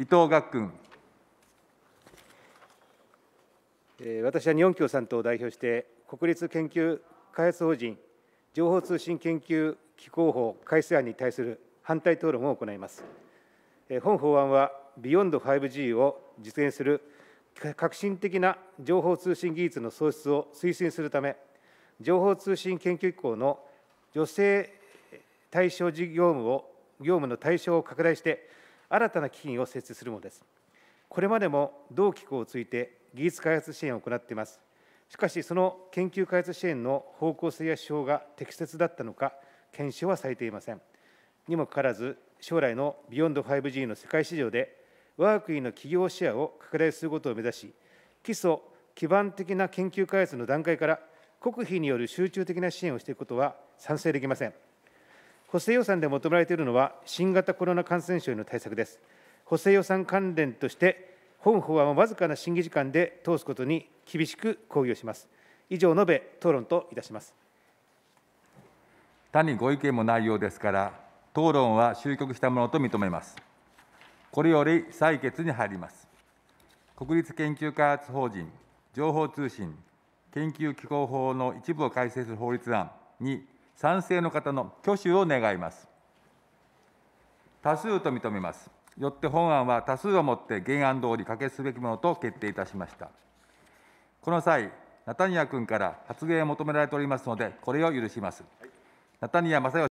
伊藤学君。私は日本共産党を代表して、国立研究開発法人情報通信研究機構法改正案に対する反対討論を行います。本法案は、ビヨンド 5G を実現する革新的な情報通信技術の創出を推進するため、情報通信研究機構の女性対象事業務を業務の対象を拡大して、新たな基金を設置するものです。これまでも同機構を通いて技術開発支援を行っています。しかし、その研究開発支援の方向性や手法が適切だったのか、検証はされていません。にもかかわらず、将来のビヨンド 5G の世界市場で、我が国の企業シェアを拡大することを目指し、基礎、基盤的な研究開発の段階から、国費による集中的な支援をしていくことは賛成できません。補正予算で求められているのは、新型コロナ感染症への対策です。補正予算関連として、本法案をわずかな審議時間で通すことに厳しく抗議をします。以上述べ、討論といたします。他にご意見もないようですから、討論は終局したものと認めます。これより採決に入ります。国立研究開発法人情報通信研究機構法の一部を改正する法律案に賛成の方の挙手を願います。多数と認めます。よって本案は多数をもって原案通り可決すべきものと決定いたしました。この際、ナタニヤ君から発言を求められておりますので、これを許します。はい、ナタニヤ正義